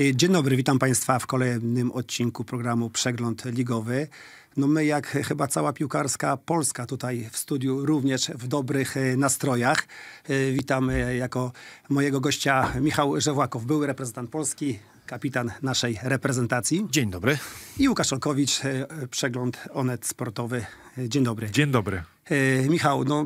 E, dzień dobry, witam Państwa w kolejnym odcinku programu Przegląd Ligowy. No my, jak chyba cała piłkarska Polska tutaj w studiu, również w dobrych e, nastrojach. E, witam jako mojego gościa Michał Żewłakow, były reprezentant Polski, kapitan naszej reprezentacji. Dzień dobry. I Łukasz Olkowicz, przegląd Onet Sportowy. Dzień dobry. Dzień dobry. Michał, no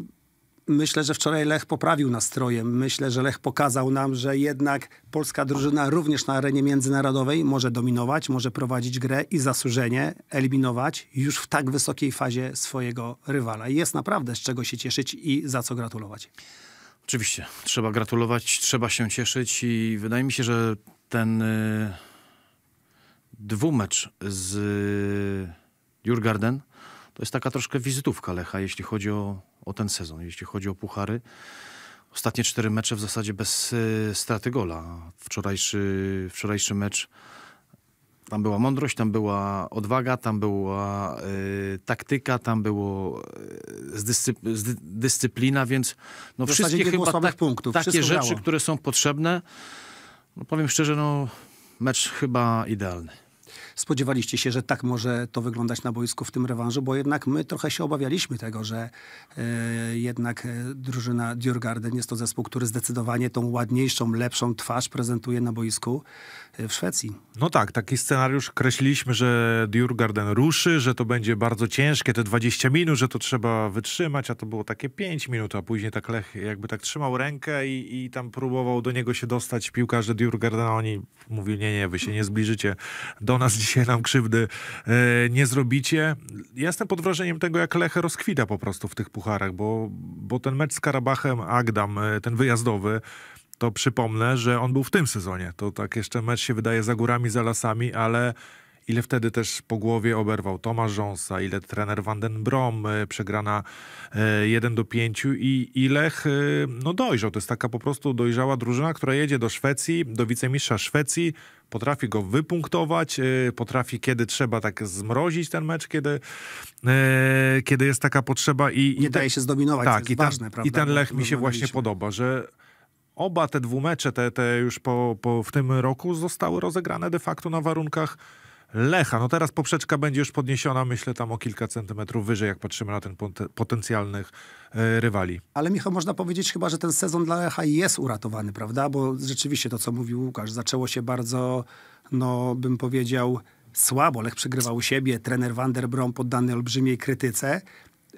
Myślę, że wczoraj Lech poprawił nastroje. Myślę, że Lech pokazał nam, że jednak polska drużyna również na arenie międzynarodowej może dominować, może prowadzić grę i zasłużenie eliminować już w tak wysokiej fazie swojego rywala. Jest naprawdę z czego się cieszyć i za co gratulować. Oczywiście, trzeba gratulować, trzeba się cieszyć i wydaje mi się, że ten y, dwumecz z y, Jurgarden to jest taka troszkę wizytówka Lecha, jeśli chodzi o o ten sezon, jeśli chodzi o puchary. Ostatnie cztery mecze w zasadzie bez y, straty gola. Wczorajszy, wczorajszy mecz tam była mądrość, tam była odwaga, tam była y, taktyka, tam było y, zdyscypl dyscyplina, więc no, wszystkie chyba tak, punktów. takie Wszystko rzeczy, które są potrzebne, no, powiem szczerze, no, mecz chyba idealny spodziewaliście się, że tak może to wyglądać na boisku w tym rewanżu? Bo jednak my trochę się obawialiśmy tego, że e, jednak e, drużyna Djurgarden jest to zespół, który zdecydowanie tą ładniejszą, lepszą twarz prezentuje na boisku e, w Szwecji. No tak, taki scenariusz kreśliliśmy, że Djurgarden ruszy, że to będzie bardzo ciężkie, te 20 minut, że to trzeba wytrzymać, a to było takie 5 minut, a później tak Lech jakby tak trzymał rękę i, i tam próbował do niego się dostać piłkarze Djurgardena, oni mówili, nie, nie, wy się nie zbliżycie do nas dzisiaj nam krzywdy e, nie zrobicie. Ja jestem pod wrażeniem tego, jak Lech rozkwita po prostu w tych pucharach, bo, bo ten mecz z Karabachem, Agdam, e, ten wyjazdowy, to przypomnę, że on był w tym sezonie. To tak jeszcze mecz się wydaje za górami, za lasami, ale ile wtedy też po głowie oberwał Tomasz Rząsa, ile trener Van den Brom, e, przegrana 1 e, do 5 i, ilech Lech e, no dojrzał. To jest taka po prostu dojrzała drużyna, która jedzie do Szwecji, do wicemistrza Szwecji, potrafi go wypunktować, potrafi kiedy trzeba tak zmrozić ten mecz, kiedy, kiedy jest taka potrzeba. I, Nie i daje się zdominować, tak, i ten, I ten Lech mi się właśnie podoba, że oba te dwóch te, te już po, po, w tym roku zostały rozegrane de facto na warunkach Lecha. No teraz poprzeczka będzie już podniesiona, myślę, tam o kilka centymetrów wyżej, jak patrzymy na ten potencjalnych e, rywali. Ale Michał, można powiedzieć chyba, że ten sezon dla Lecha jest uratowany, prawda? Bo rzeczywiście to, co mówił Łukasz, zaczęło się bardzo, no bym powiedział, słabo. Lech przegrywał u siebie, trener Van der Brom poddany olbrzymiej krytyce.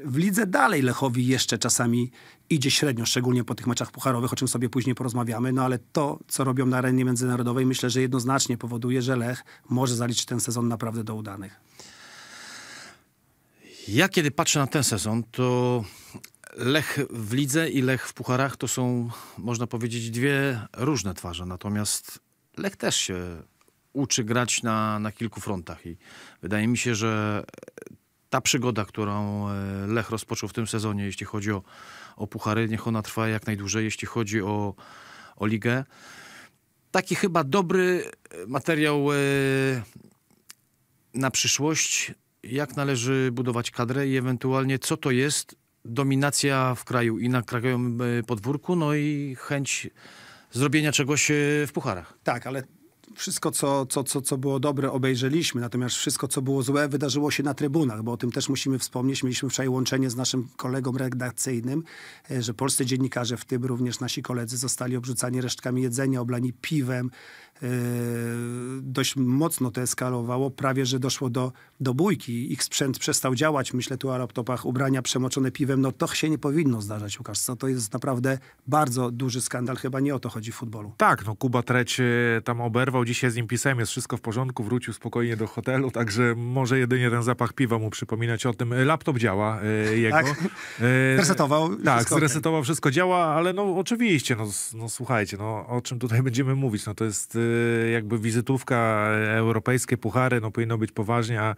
W lidze dalej Lechowi jeszcze czasami idzie średnio, szczególnie po tych meczach pucharowych, o czym sobie później porozmawiamy, no ale to, co robią na arenie międzynarodowej, myślę, że jednoznacznie powoduje, że Lech może zaliczyć ten sezon naprawdę do udanych. Ja kiedy patrzę na ten sezon, to Lech w lidze i Lech w pucharach to są, można powiedzieć, dwie różne twarze. Natomiast Lech też się uczy grać na, na kilku frontach i wydaje mi się, że ta przygoda, którą e, Lech rozpoczął w tym sezonie, jeśli chodzi o, o Puchary, niech ona trwa jak najdłużej, jeśli chodzi o, o Ligę. Taki chyba dobry e, materiał e, na przyszłość, jak należy budować kadrę i ewentualnie co to jest dominacja w kraju i na krajowym podwórku, no i chęć zrobienia czegoś w pucharach. Tak, ale wszystko, co, co, co, co było dobre, obejrzeliśmy, natomiast wszystko, co było złe, wydarzyło się na trybunach, bo o tym też musimy wspomnieć. Mieliśmy wczoraj łączenie z naszym kolegą redakcyjnym, e, że polscy dziennikarze, w tym również nasi koledzy, zostali obrzucani resztkami jedzenia, oblani piwem, Yy, dość mocno to eskalowało, prawie że doszło do, do bójki. Ich sprzęt przestał działać, myślę tu o laptopach, ubrania przemoczone piwem. No to się nie powinno zdarzać, Łukasz. Co to jest naprawdę bardzo duży skandal. Chyba nie o to chodzi w futbolu. Tak, no Kuba Treć e, tam oberwał. Dzisiaj z nim pisałem, jest wszystko w porządku. Wrócił spokojnie do hotelu, także może jedynie ten zapach piwa mu przypominać o tym. E, laptop działa e, tak. jego. Tak, e, resetował. Tak, wszystko zresetował, okay. wszystko działa, ale no oczywiście, no, no słuchajcie, no o czym tutaj będziemy mówić? No to jest Y, jakby wizytówka, e, europejskie puchary, no powinno być poważnie, a,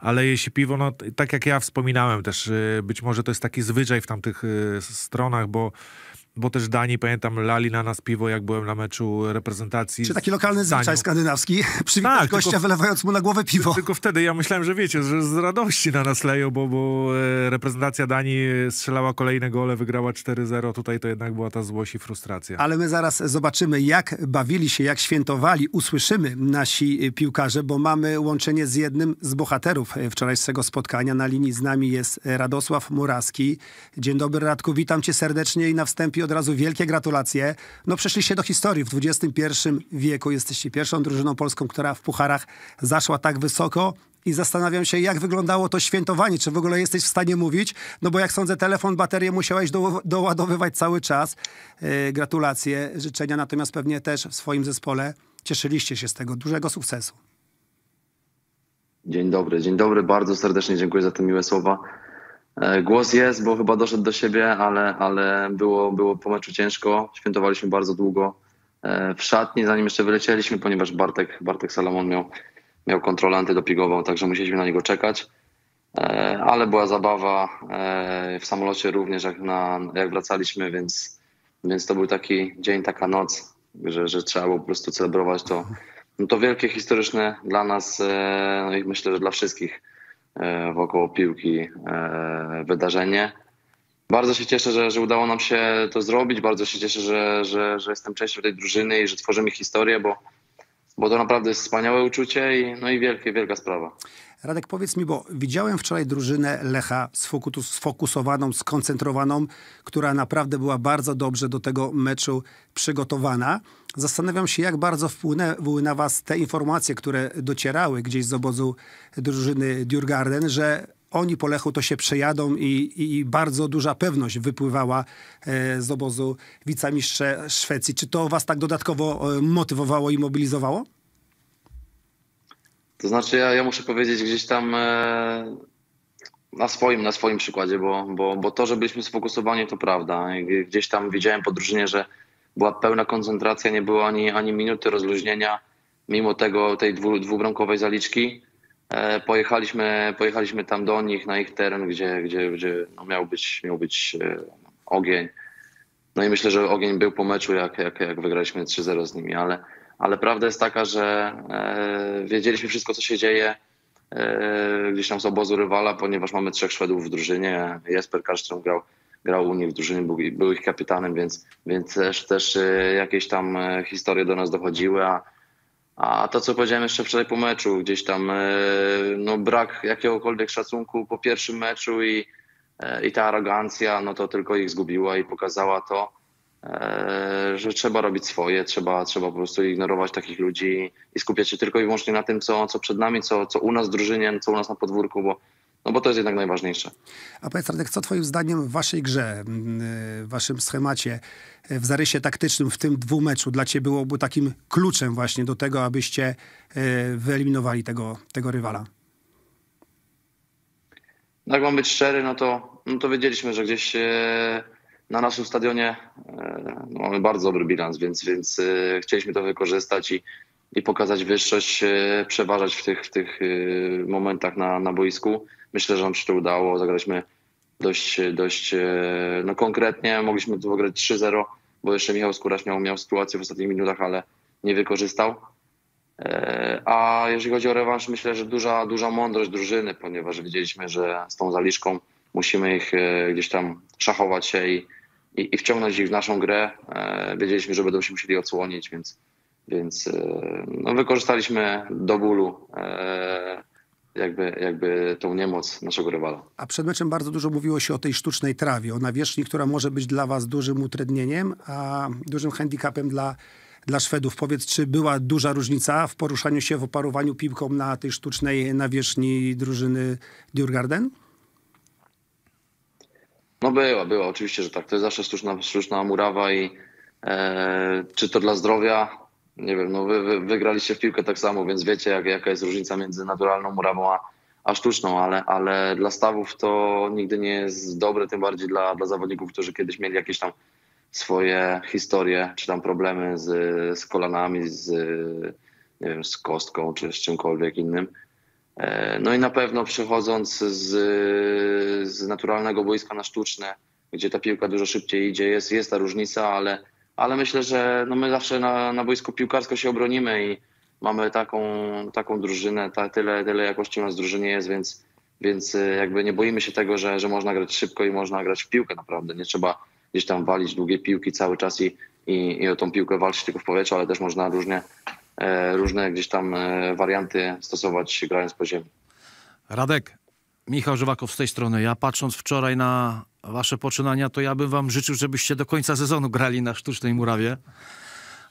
ale jeśli piwo, no tak jak ja wspominałem też, y, być może to jest taki zwyczaj w tamtych y, stronach, bo bo też Danii, pamiętam, lali na nas piwo, jak byłem na meczu reprezentacji. Czy taki lokalny zwyczaj skandynawski, przywitać tak, gościa tylko, wylewając mu na głowę piwo. Tylko wtedy ja myślałem, że wiecie, że z radości na nas leją, bo, bo e, reprezentacja Danii strzelała kolejne gole, wygrała 4-0, tutaj to jednak była ta złość i frustracja. Ale my zaraz zobaczymy, jak bawili się, jak świętowali, usłyszymy nasi piłkarze, bo mamy łączenie z jednym z bohaterów wczorajszego spotkania. Na linii z nami jest Radosław Muraski. Dzień dobry Radku, witam cię serdecznie i na wstępie od razu wielkie gratulacje. No przeszliście do historii. W XXI wieku jesteście pierwszą drużyną polską, która w pucharach zaszła tak wysoko i zastanawiam się, jak wyglądało to świętowanie. Czy w ogóle jesteś w stanie mówić? No bo jak sądzę, telefon, baterię musiałeś do, doładowywać cały czas. Yy, gratulacje, życzenia, natomiast pewnie też w swoim zespole cieszyliście się z tego dużego sukcesu. Dzień dobry, dzień dobry. Bardzo serdecznie dziękuję za te miłe słowa. E, głos jest, bo chyba doszedł do siebie, ale, ale było, było po meczu ciężko. Świętowaliśmy bardzo długo e, w szatni, zanim jeszcze wylecieliśmy, ponieważ Bartek, Bartek Salomon miał, miał kontrolę antydopingową, także musieliśmy na niego czekać. E, ale była zabawa w samolocie również, jak, na, jak wracaliśmy, więc, więc to był taki dzień, taka noc, że, że trzeba było po prostu celebrować to. No to wielkie, historyczne dla nas, no i myślę, że dla wszystkich E, wokół piłki e, wydarzenie. Bardzo się cieszę, że, że udało nam się to zrobić. Bardzo się cieszę, że, że, że jestem częścią tej drużyny i że tworzymy historię, bo, bo to naprawdę jest wspaniałe uczucie i, no i wielkie, wielka sprawa. Radek, powiedz mi, bo widziałem wczoraj drużynę Lecha sfokusowaną, skoncentrowaną, która naprawdę była bardzo dobrze do tego meczu przygotowana. Zastanawiam się, jak bardzo wpłynęły na was te informacje, które docierały gdzieś z obozu drużyny Dürgarden, że oni po Lechu to się przejadą i, i bardzo duża pewność wypływała e, z obozu wicemistrza Szwecji. Czy to was tak dodatkowo e, motywowało i mobilizowało? To znaczy ja, ja muszę powiedzieć gdzieś tam e, na swoim, na swoim przykładzie, bo, bo, bo to, że byliśmy sfokusowani, to prawda. Gdzieś tam widziałem po drużynie, że była pełna koncentracja, nie było ani, ani minuty rozluźnienia, mimo tego tej dwu, dwubramkowej zaliczki. E, pojechaliśmy, pojechaliśmy tam do nich, na ich teren, gdzie, gdzie, gdzie no miał być, miał być e, ogień. No i myślę, że ogień był po meczu, jak, jak, jak wygraliśmy 3-0 z nimi, ale, ale prawda jest taka, że e, wiedzieliśmy wszystko, co się dzieje e, gdzieś tam z obozu rywala, ponieważ mamy trzech Szwedów w drużynie. Jesper Karström grał grał u niej w drużynie, był, był ich kapitanem, więc, więc też, też e, jakieś tam e, historie do nas dochodziły, a, a to, co powiedziałem jeszcze wczoraj po meczu, gdzieś tam e, no, brak jakiegokolwiek szacunku po pierwszym meczu i, i ta arogancja, no to tylko ich zgubiła i pokazała to, że trzeba robić swoje, trzeba, trzeba po prostu ignorować takich ludzi i skupiać się tylko i wyłącznie na tym, co, co przed nami, co, co u nas w drużynie, co u nas na podwórku, bo no bo to jest jednak najważniejsze. A powiedz Radek, co twoim zdaniem w waszej grze, w y, waszym schemacie, y, w zarysie taktycznym w tym dwumeczu dla ciebie byłoby takim kluczem właśnie do tego, abyście y, wyeliminowali tego, tego rywala? No jak mam być szczery, no to, no to wiedzieliśmy, że gdzieś na naszym stadionie no mamy bardzo dobry bilans, więc, więc chcieliśmy to wykorzystać i, i pokazać wyższość, przeważać w tych, w tych momentach na, na boisku myślę, że nam się to udało. Zagraliśmy dość, dość e, no konkretnie. Mogliśmy tu wygrać 3-0, bo jeszcze Michał Skóraś miał, miał sytuację w ostatnich minutach, ale nie wykorzystał. E, a jeżeli chodzi o rewanż, myślę, że duża, duża mądrość drużyny, ponieważ wiedzieliśmy, że z tą zaliczką musimy ich e, gdzieś tam szachować się i, i, i wciągnąć ich w naszą grę. Wiedzieliśmy, że będą się musieli odsłonić, więc, więc no, wykorzystaliśmy do bólu jakby, jakby tą niemoc naszego rywala. A przed meczem bardzo dużo mówiło się o tej sztucznej trawie, o nawierzchni, która może być dla was dużym utrudnieniem, a dużym handicapem dla, dla Szwedów. Powiedz, czy była duża różnica w poruszaniu się, w oparowaniu piłką na tej sztucznej nawierzchni drużyny Djurgarden? No była, była, oczywiście, że tak. To jest zawsze sztuczna, sztuczna murawa i e, czy to dla zdrowia nie wiem, no wy, wy wygraliście w piłkę tak samo, więc wiecie, jak, jaka jest różnica między naturalną murawą a, a sztuczną, ale, ale dla stawów to nigdy nie jest dobre, tym bardziej dla, dla zawodników, którzy kiedyś mieli jakieś tam swoje historie, czy tam problemy z, z kolanami, z, nie wiem, z kostką, czy z czymkolwiek innym. E, no i na pewno przechodząc z, z naturalnego boiska na sztuczne, gdzie ta piłka dużo szybciej idzie, jest, jest ta różnica, ale ale myślę, że no my zawsze na, na boisku piłkarsko się obronimy i mamy taką, taką drużynę, ta, tyle, tyle jakości u nas w drużynie jest, więc, więc y, jakby nie boimy się tego, że, że można grać szybko i można grać w piłkę naprawdę. Nie trzeba gdzieś tam walić długie piłki cały czas i, i, i o tą piłkę walczyć tylko w powietrzu, ale też można różnie, e, różne gdzieś tam e, warianty stosować grając po ziemi. Radek, Michał Żywakow z tej strony. Ja patrząc wczoraj na wasze poczynania, to ja bym wam życzył, żebyście do końca sezonu grali na sztucznej murawie.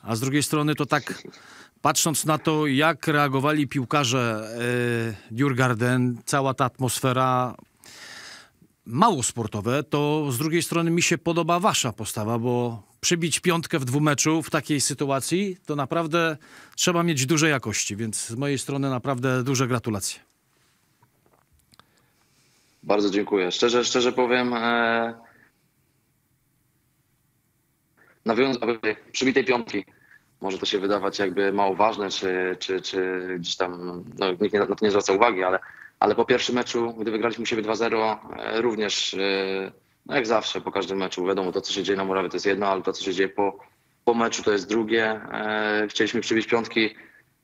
A z drugiej strony to tak patrząc na to, jak reagowali piłkarze yy, cała ta atmosfera mało sportowe, to z drugiej strony mi się podoba wasza postawa, bo przybić piątkę w dwumeczu w takiej sytuacji, to naprawdę trzeba mieć duże jakości, więc z mojej strony naprawdę duże gratulacje. Bardzo dziękuję. Szczerze, szczerze powiem, e, nawiązując przybitej piątki, może to się wydawać jakby mało ważne, czy, czy, czy gdzieś tam, no, nikt nie, na to nie zwraca uwagi, ale, ale po pierwszym meczu, gdy wygraliśmy siebie 2-0, e, również, e, no jak zawsze, po każdym meczu, wiadomo, to co się dzieje na murawie to jest jedno, ale to co się dzieje po, po meczu to jest drugie. E, chcieliśmy przybić piątki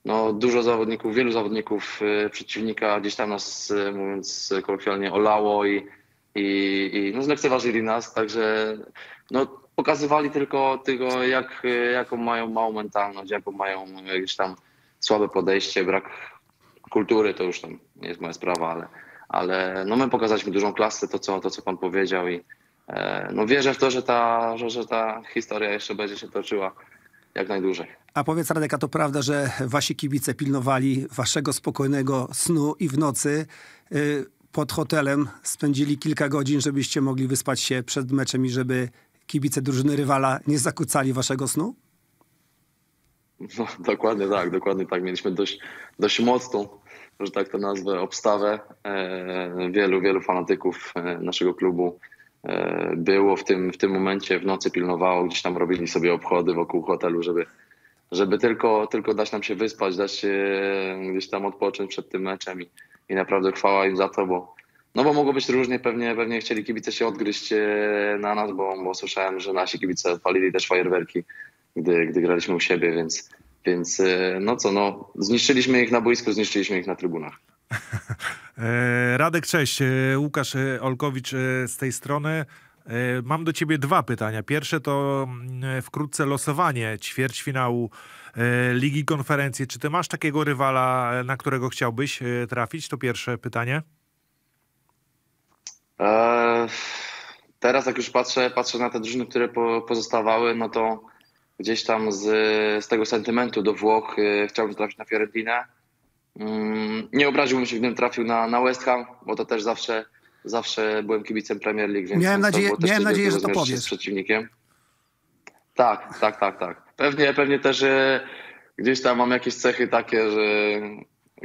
no, dużo zawodników, wielu zawodników y, przeciwnika gdzieś tam nas, y, mówiąc kolokwialnie, olało i, i, i no, zlekceważyli nas, także no, pokazywali tylko tego, jak, y, jaką mają małą mentalność, jaką mają gdzieś tam słabe podejście, brak kultury, to już tam nie jest moja sprawa, ale, ale no, my pokazaliśmy dużą klasę, to co, to co pan powiedział i e, no, wierzę w to, że ta, że, że ta historia jeszcze będzie się toczyła jak najdłużej. A powiedz Radek, a to prawda, że wasi kibice pilnowali waszego spokojnego snu i w nocy y, pod hotelem spędzili kilka godzin, żebyście mogli wyspać się przed meczem i żeby kibice drużyny rywala nie zakłócali waszego snu? No, dokładnie tak, dokładnie tak. Mieliśmy dość, dość mocną, że tak to nazwę, obstawę. E, wielu, wielu fanatyków e, naszego klubu E, było w tym, w tym momencie, w nocy pilnowało, gdzieś tam robili sobie obchody wokół hotelu, żeby, żeby tylko, tylko dać nam się wyspać, dać się gdzieś tam odpocząć przed tym meczem i, i naprawdę chwała im za to, bo no bo mogło być różnie, pewnie, pewnie chcieli kibice się odgryźć e, na nas, bo, bo słyszałem, że nasi kibice palili też fajerwerki, gdy, gdy graliśmy u siebie, więc, więc e, no co, no, zniszczyliśmy ich na boisku, zniszczyliśmy ich na trybunach. E, Radek, cześć. E, Łukasz e, Olkowicz z tej strony. Mam do ciebie dwa pytania. Pierwsze to mm, wkrótce losowanie ćwierćfinału Ligi Konferencji. Czy ty masz takiego rywala, na którego chciałbyś trafić? To pierwsze pytanie. Eee, teraz jak już patrzę, patrzę na te drużyny, które po, pozostawały, no to gdzieś tam z, z tego sentymentu do Włoch e, chciałbym trafić na Fiorentinę. Mm, nie obraziłbym się, gdybym trafił na, na West Ham, bo to też zawsze, zawsze byłem kibicem Premier League, więc miałem nadzieję, miałem nadzieję że to powiesz. Z przeciwnikiem. Tak, tak, tak, tak. Pewnie, pewnie też e, gdzieś tam mam jakieś cechy takie, że,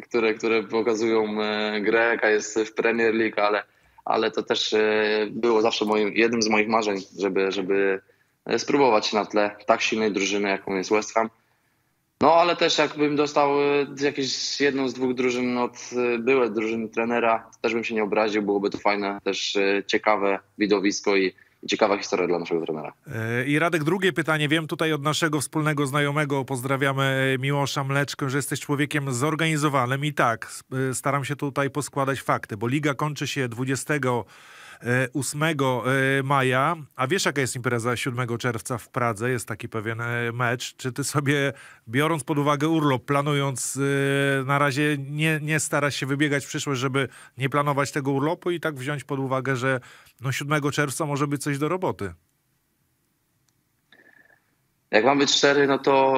które, które pokazują e, grę, jaka jest w Premier League, ale, ale to też e, było zawsze moim, jednym z moich marzeń, żeby, żeby e, spróbować na tle tak silnej drużyny, jaką jest West Ham no ale też jakbym dostał e, jakieś jedną z dwóch drużyn od e, byłej drużyny trenera, też bym się nie obraził, byłoby to fajne, też e, ciekawe widowisko i ciekawa historia dla naszego trenera. I Radek, drugie pytanie. Wiem tutaj od naszego wspólnego znajomego, pozdrawiamy Miłosza Mleczkę, że jesteś człowiekiem zorganizowanym i tak, staram się tutaj poskładać fakty, bo liga kończy się 20 8 e, maja. A wiesz, jaka jest impreza 7 czerwca w Pradze? Jest taki pewien e, mecz. Czy ty sobie, biorąc pod uwagę urlop, planując e, na razie, nie, nie starasz się wybiegać w przyszłość, żeby nie planować tego urlopu i tak wziąć pod uwagę, że no 7 czerwca może być coś do roboty? Jak mam być szczery, no to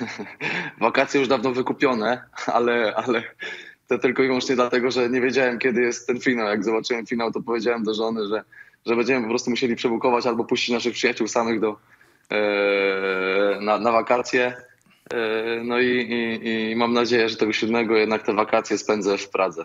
wakacje już dawno wykupione, ale, ale to tylko i wyłącznie dlatego, że nie wiedziałem, kiedy jest ten finał. Jak zobaczyłem finał, to powiedziałem do żony, że, że będziemy po prostu musieli przebukować albo puścić naszych przyjaciół samych do, e, na, na, wakacje. E, no i, i, i mam nadzieję, że tego siódmego jednak te wakacje spędzę w Pradze.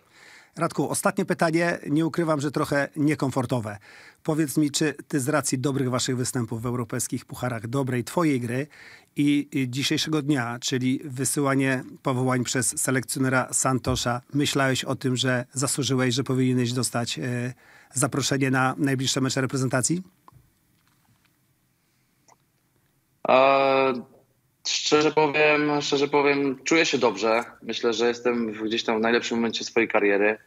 Radku, ostatnie pytanie, nie ukrywam, że trochę niekomfortowe. Powiedz mi, czy ty z racji dobrych waszych występów w europejskich pucharach, dobrej twojej gry i dzisiejszego dnia, czyli wysyłanie powołań przez selekcjonera Santosza, myślałeś o tym, że zasłużyłeś, że powinieneś dostać y, zaproszenie na najbliższe mecze reprezentacji? Uh... Szczerze powiem, szczerze powiem, czuję się dobrze. Myślę, że jestem gdzieś tam w najlepszym momencie swojej kariery.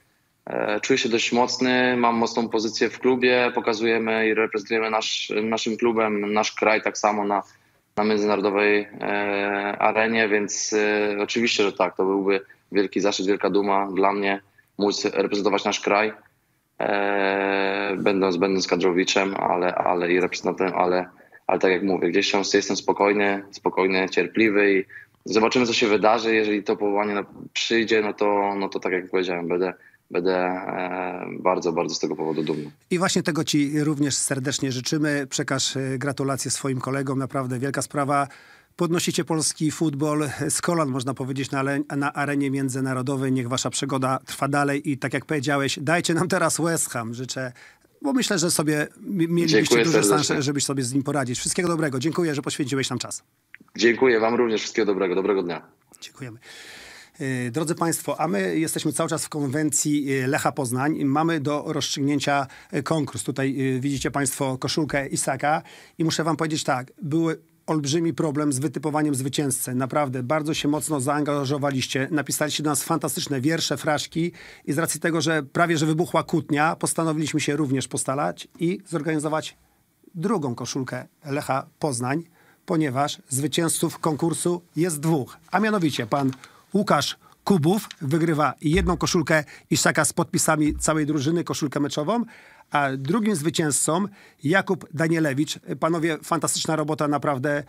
E, czuję się dość mocny, mam mocną pozycję w klubie, pokazujemy i reprezentujemy nasz, naszym klubem, nasz kraj tak samo na, na międzynarodowej e, arenie, więc e, oczywiście, że tak, to byłby wielki zaszczyt, wielka duma dla mnie móc reprezentować nasz kraj, będąc, będąc kadrowiczem, ale, ale i reprezentantem, ale ale tak jak mówię, gdzieś tam jestem spokojny, spokojny, cierpliwy i zobaczymy, co się wydarzy. Jeżeli to powołanie przyjdzie, no to, no to tak jak powiedziałem, będę, będę e, bardzo, bardzo z tego powodu dumny. I właśnie tego ci również serdecznie życzymy. Przekaż e, gratulacje swoim kolegom, naprawdę wielka sprawa. Podnosicie polski futbol z kolan, można powiedzieć, na, na arenie międzynarodowej. Niech wasza przygoda trwa dalej i tak jak powiedziałeś, dajcie nam teraz West Ham. Życzę bo myślę, że sobie mielibyście duże serdecznie. szanse, żebyś sobie z nim poradzić. Wszystkiego dobrego. Dziękuję, że poświęciłeś nam czas. Dziękuję wam również. Wszystkiego dobrego. Dobrego dnia. Dziękujemy. E, drodzy Państwo, a my jesteśmy cały czas w konwencji e, Lecha Poznań. Mamy do rozstrzygnięcia e, konkurs. Tutaj widzicie Państwo koszulkę Isaka i muszę Wam powiedzieć tak, były olbrzymi problem z wytypowaniem zwycięzcy. Naprawdę, bardzo się mocno zaangażowaliście. Napisaliście do nas fantastyczne wiersze, fraszki i z racji tego, że prawie, że wybuchła kłótnia, postanowiliśmy się również postalać i zorganizować drugą koszulkę Lecha Poznań, ponieważ zwycięzców konkursu jest dwóch, a mianowicie pan Łukasz Kubów wygrywa jedną koszulkę Iszaka z podpisami całej drużyny, koszulkę meczową, a drugim zwycięzcą Jakub Danielewicz. Panowie, fantastyczna robota naprawdę. E,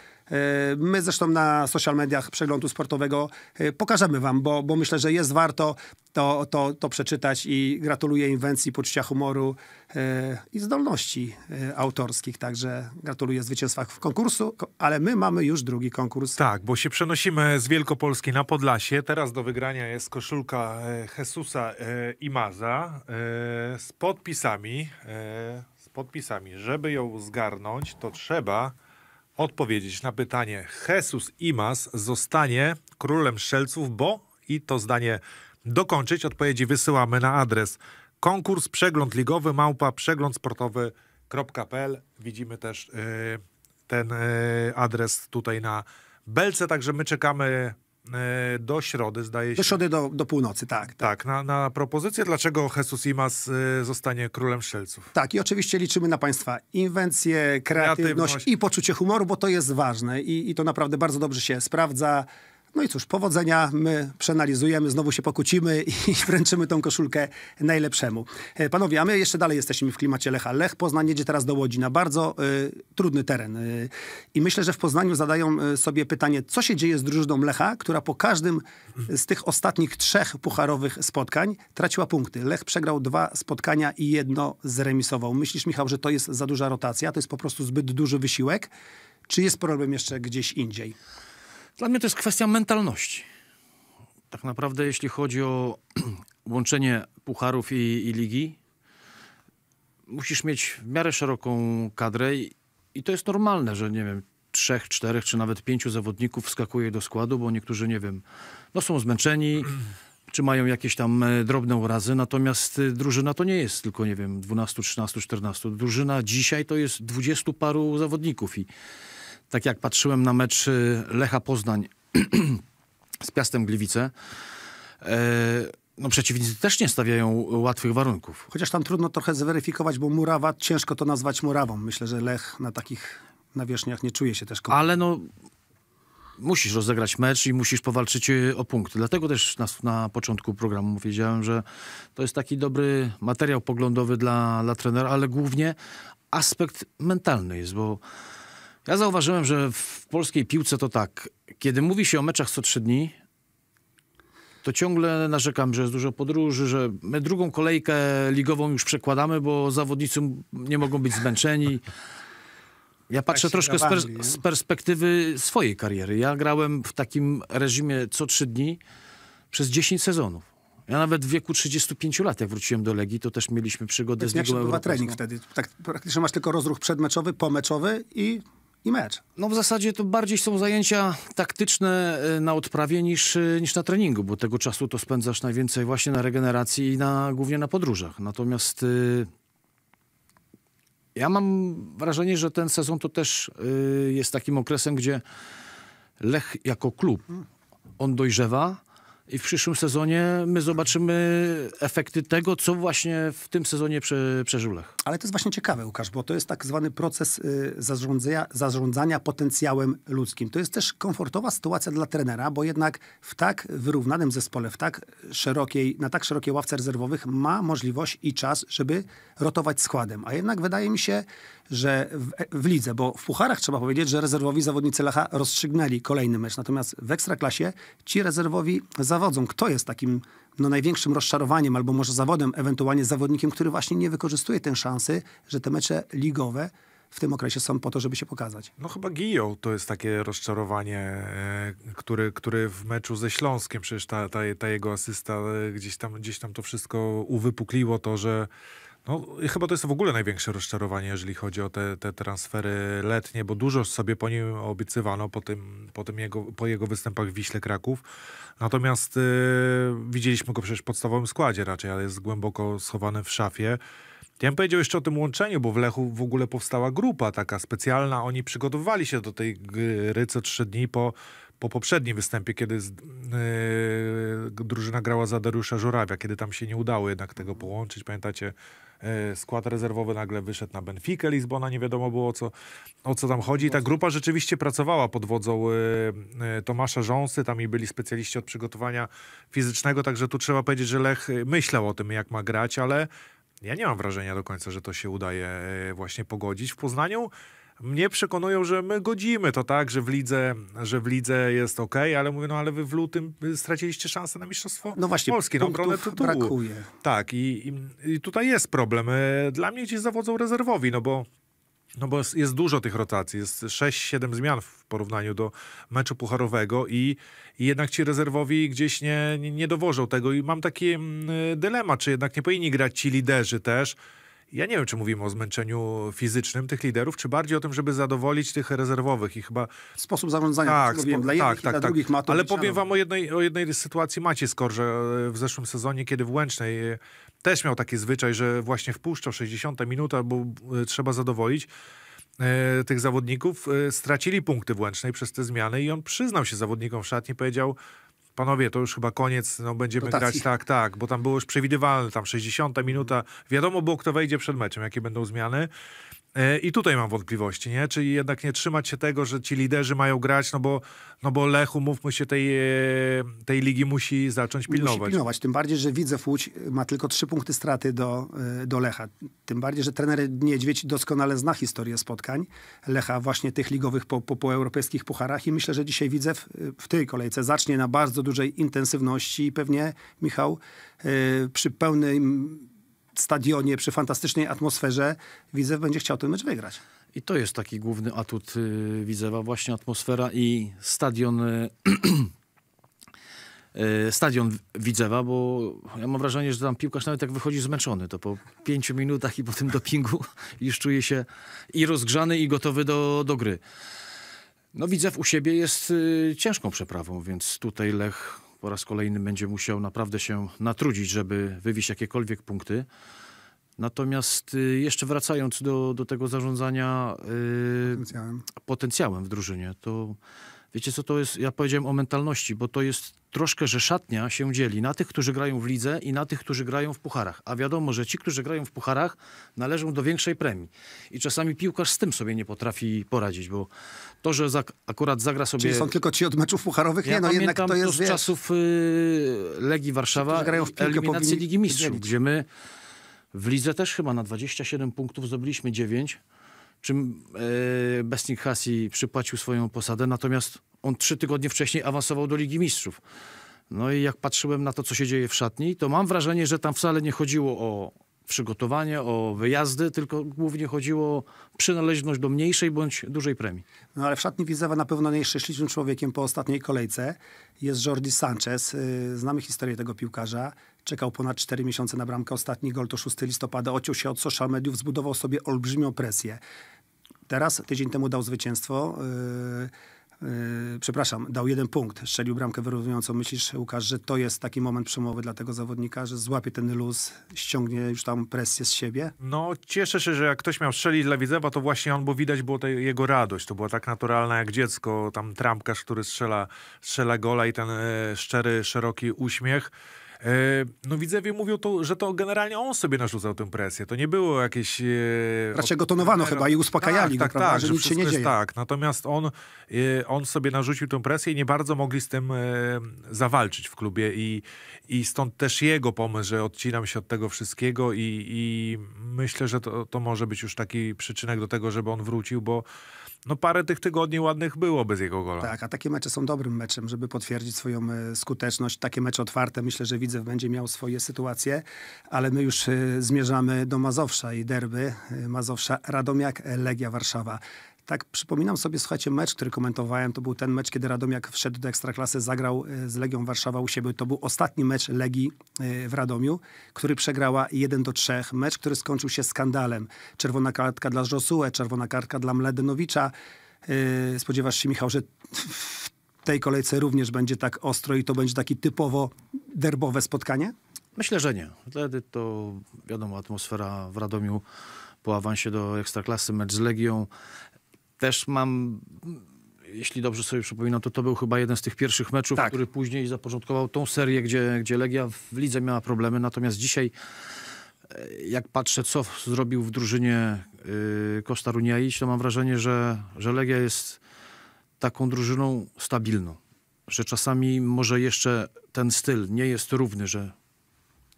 my zresztą na social mediach przeglądu sportowego e, pokażemy wam, bo, bo myślę, że jest warto to, to, to przeczytać i gratuluję inwencji, poczucia humoru e, i zdolności autorskich. Także gratuluję zwycięstwa w konkursu, ale my mamy już drugi konkurs. Tak, bo się przenosimy z Wielkopolski na Podlasie. Teraz do wygrania jest koszulka Jesusa Maza z podpisami E, z podpisami. Żeby ją zgarnąć, to trzeba odpowiedzieć na pytanie: Jesus Imas zostanie królem szelców, bo i to zdanie dokończyć. Odpowiedzi wysyłamy na adres konkurs przegląd ligowy małpa przegląd sportowy.pl. Widzimy też e, ten e, adres tutaj na belce, także my czekamy E, do środy, zdaje się. Do środy do, do północy, tak. Tak, tak na, na, propozycję, dlaczego Jesus Imas e, zostanie królem strzelców. Tak, i oczywiście liczymy na Państwa inwencję, kreatywność, kreatywność. i poczucie humoru, bo to jest ważne i, i to naprawdę bardzo dobrze się sprawdza. No i cóż, powodzenia, my przeanalizujemy, znowu się pokłócimy i wręczymy tą koszulkę najlepszemu. E, panowie, a my jeszcze dalej jesteśmy w klimacie Lecha. Lech Poznań jedzie teraz do Łodzi na bardzo y, trudny teren. Y, I myślę, że w Poznaniu zadają sobie pytanie, co się dzieje z drużyną Lecha, która po każdym z tych ostatnich trzech pucharowych spotkań traciła punkty. Lech przegrał dwa spotkania i jedno zremisował. Myślisz, Michał, że to jest za duża rotacja? To jest po prostu zbyt duży wysiłek? Czy jest problem jeszcze gdzieś indziej? Dla mnie to jest kwestia mentalności. Tak naprawdę, jeśli chodzi o łączenie pucharów i, i ligi, musisz mieć w miarę szeroką kadrę i, i to jest normalne, że nie wiem, trzech, czterech czy nawet pięciu zawodników wskakuje do składu, bo niektórzy, nie wiem, no są zmęczeni, czy mają jakieś tam e, drobne urazy, natomiast e, drużyna to nie jest tylko, nie wiem, 12, 13, 14. Drużyna dzisiaj to jest dwudziestu paru zawodników i tak jak patrzyłem na mecz y, Lecha Poznań z Piastem Gliwice, e, no przeciwnicy też nie stawiają łatwych warunków. Chociaż tam trudno trochę zweryfikować, bo Murawa, ciężko to nazwać Murawą. Myślę, że Lech na takich nawierzchniach nie czuje się też kompletnie. Ale no, musisz rozegrać mecz i musisz powalczyć y, o punkty. Dlatego też na, na początku programu powiedziałem, że to jest taki dobry materiał poglądowy dla, dla trenera, ale głównie aspekt mentalny jest, bo ja zauważyłem, że w polskiej piłce to tak, kiedy mówi się o meczach co trzy dni, to ciągle narzekam, że jest dużo podróży, że my drugą kolejkę ligową już przekładamy, bo zawodnicy nie mogą być zmęczeni. Ja tak patrzę troszkę z, z perspektywy swojej kariery. Ja grałem w takim reżimie co trzy dni przez 10 sezonów. Ja nawet w wieku 35 lat, jak wróciłem do Legii, to też mieliśmy przygodę tak z Ligą Europejską. trening wtedy? Tak praktycznie masz tylko rozruch przedmeczowy, pomeczowy i i mecz. No w zasadzie to bardziej są zajęcia taktyczne y, na odprawie niż, y, niż na treningu, bo tego czasu to spędzasz najwięcej właśnie na regeneracji i na, głównie na podróżach. Natomiast y, ja mam wrażenie, że ten sezon to też y, jest takim okresem, gdzie Lech jako klub, on dojrzewa, i w przyszłym sezonie my zobaczymy efekty tego, co właśnie w tym sezonie prze, przeżył Lech. Ale to jest właśnie ciekawe, Łukasz, bo to jest tak zwany proces y, zarządzania, zarządzania potencjałem ludzkim. To jest też komfortowa sytuacja dla trenera, bo jednak w tak wyrównanym zespole, w tak szerokiej, na tak szerokiej ławce rezerwowych ma możliwość i czas, żeby rotować składem. A jednak wydaje mi się, że w, w lidze, bo w pucharach trzeba powiedzieć, że rezerwowi zawodnicy Lecha rozstrzygnęli kolejny mecz. Natomiast w Ekstraklasie ci rezerwowi zawodzą. Kto jest takim no, największym rozczarowaniem albo może zawodem, ewentualnie zawodnikiem, który właśnie nie wykorzystuje tej szansy, że te mecze ligowe w tym okresie są po to, żeby się pokazać. No chyba Gijał to jest takie rozczarowanie, e, który, który w meczu ze Śląskiem, przecież ta, ta, ta jego asysta e, gdzieś tam, gdzieś tam to wszystko uwypukliło to, że no, chyba to jest w ogóle największe rozczarowanie, jeżeli chodzi o te, te transfery letnie, bo dużo sobie po nim obiecywano po, tym, po, tym jego, po jego występach w Wiśle Kraków. Natomiast y, widzieliśmy go przecież w podstawowym składzie raczej, ale jest głęboko schowany w szafie. Ja bym powiedział jeszcze o tym łączeniu, bo w Lechu w ogóle powstała grupa taka specjalna. Oni przygotowywali się do tej gry co trzy dni po, po poprzednim występie, kiedy z, y, drużyna grała za Dariusza Żurawia, kiedy tam się nie udało jednak tego mhm. połączyć. Pamiętacie, E, skład rezerwowy nagle wyszedł na Benfikę Lizbona, nie wiadomo było o co, o co tam chodzi. I ta grupa rzeczywiście pracowała pod wodzą e, e, Tomasza Rząsy, tam i byli specjaliści od przygotowania fizycznego, także tu trzeba powiedzieć, że Lech myślał o tym, jak ma grać, ale ja nie mam wrażenia do końca, że to się udaje właśnie pogodzić. W Poznaniu mnie przekonują, że my godzimy to tak, że w lidze, że w lidze jest ok, ale mówię, no ale wy w lutym y, straciliście szansę na mistrzostwo no właśnie, Polski, na obronę tytułu. brakuje. Tak i, i, i tutaj jest problem. Y, dla mnie gdzieś zawodzą rezerwowi, no bo no bo jest dużo tych rotacji, jest 6-7 zmian w porównaniu do meczu pucharowego i, i jednak ci rezerwowi gdzieś nie, nie, nie dowożą tego i mam taki mm, dylemat, czy jednak nie powinni grać ci liderzy też, ja nie wiem, czy mówimy o zmęczeniu fizycznym tych liderów, czy bardziej o tym, żeby zadowolić tych rezerwowych i chyba... Sposób zarządzania, tak, dla jednych tak, i tak, dla tak. ma to Ale powiem wam o jednej, o jednej sytuacji Maciej Skorże e, w zeszłym sezonie, kiedy w Łęcznej e, też miał taki zwyczaj, że właśnie wpuszczał 60 minuta, bo trzeba zadowolić e, tych zawodników. Stracili punkty w Łęcznej przez te zmiany i on przyznał się zawodnikom w szatni, powiedział panowie, to już chyba koniec, no będziemy Dotacji. grać tak, tak, bo tam było już przewidywalne, tam 60 minuta, wiadomo było, kto wejdzie przed meczem, jakie będą zmiany. E, I tutaj mam wątpliwości, nie? Czyli jednak nie trzymać się tego, że ci liderzy mają grać, no bo, no bo Lechu, mówmy się, tej, e, tej ligi musi zacząć pilnować. Musi pilnować, tym bardziej, że Widzew Łódź ma tylko trzy punkty straty do, e, do Lecha. Tym bardziej, że trener Niedźwiedź doskonale zna historię spotkań Lecha właśnie tych ligowych po, po, po europejskich pucharach i myślę, że dzisiaj Widzew w tej kolejce zacznie na bardzo dużej intensywności i pewnie, Michał, przy pełnym stadionie, przy fantastycznej atmosferze, Widzew będzie chciał ten mecz wygrać. I to jest taki główny atut yy, Widzewa, właśnie atmosfera i stadion... Y, y, stadion Widzewa, bo ja mam wrażenie, że tam piłkarz nawet jak wychodzi zmęczony, to po pięciu minutach i po tym dopingu już czuje się i rozgrzany, i gotowy do, do gry. No Widzew u siebie jest y, ciężką przeprawą, więc tutaj Lech po raz kolejny będzie musiał naprawdę się natrudzić, żeby wywieźć jakiekolwiek punkty. Natomiast y, jeszcze wracając do, do tego zarządzania y, potencjałem. potencjałem w drużynie, to Wiecie co to jest? Ja powiedziałem o mentalności, bo to jest troszkę, że szatnia się dzieli na tych, którzy grają w lidze i na tych, którzy grają w pucharach. A wiadomo, że ci, którzy grają w pucharach, należą do większej premii. I czasami piłkarz z tym sobie nie potrafi poradzić, bo to, że za, akurat zagra sobie... Czyli są tylko ci od meczów pucharowych? Ja nie, no jednak to jest... To z czasów y, Legii Warszawa, grają w eliminacji Ligi Mistrzów, gdzie my w lidze też chyba na 27 punktów zdobyliśmy 9 czym e, Besnik Hasi przypłacił swoją posadę, natomiast on trzy tygodnie wcześniej awansował do Ligi Mistrzów. No i jak patrzyłem na to, co się dzieje w szatni, to mam wrażenie, że tam wcale nie chodziło o, przygotowanie, o wyjazdy, tylko głównie chodziło o przynależność do mniejszej bądź dużej premii. No ale w szatni Widzewa na pewno najszczęśliwszym człowiekiem po ostatniej kolejce jest Jordi Sanchez. Y, znamy historię tego piłkarza. Czekał ponad 4 miesiące na bramkę. Ostatni gol to 6 listopada. Ociął się od social mediów, zbudował sobie olbrzymią presję. Teraz, tydzień temu dał zwycięstwo. Yy Yy, przepraszam, dał jeden punkt, strzelił bramkę wyrównującą. Myślisz, Łukasz, że to jest taki moment przemowy dla tego zawodnika, że złapie ten luz, ściągnie już tam presję z siebie? No, cieszę się, że jak ktoś miał strzelić dla Widzewa, to właśnie on, bo widać było te, jego radość. To była tak naturalna jak dziecko, tam trampkarz, który strzela, strzela gola i ten yy, szczery, szeroki uśmiech. E, no widzowie mówią, to, że to generalnie on sobie narzucał tę presję. To nie było jakieś... E, Raczej go tonowano chyba i uspokajali tak, go, tak, prawda, tak, że, że nic się nie dzieje. Tak, natomiast on, e, on sobie narzucił tę presję i nie bardzo mogli z tym zawalczyć w klubie i, i stąd też jego pomysł, że odcinam się od tego wszystkiego i, i myślę, że to, to może być już taki przyczynek do tego, żeby on wrócił, bo no parę tych tygodni ładnych było bez jego gola. Tak, a takie mecze są dobrym meczem, żeby potwierdzić swoją e, skuteczność. Takie mecze otwarte, myślę, że Widzew będzie miał swoje sytuacje, ale my już e, zmierzamy do Mazowsza i derby e, Mazowsza-Radomiak-Legia Warszawa. Tak przypominam sobie, słuchajcie, mecz, który komentowałem, to był ten mecz, kiedy Radomiak wszedł do Ekstraklasy, zagrał e, z Legią Warszawa u siebie. To był ostatni mecz Legii e, w Radomiu, który przegrała 1 do 3. Mecz, który skończył się skandalem. Czerwona kartka dla Josue, czerwona kartka dla Mledenowicza. E, spodziewasz się, Michał, że w tej kolejce również będzie tak ostro i to będzie takie typowo derbowe spotkanie? Myślę, że nie. Wtedy to, wiadomo, atmosfera w Radomiu po awansie do Ekstraklasy, mecz z Legią, też mam jeśli dobrze sobie przypominam, to to był chyba jeden z tych pierwszych meczów, tak. który później zapoczątkował tą serię, gdzie, gdzie Legia w lidze miała problemy. Natomiast dzisiaj, e, jak patrzę, co zrobił w drużynie yy, Costa Runiaić, to mam wrażenie, że, że Legia jest taką drużyną stabilną. Że czasami może jeszcze ten styl nie jest równy, że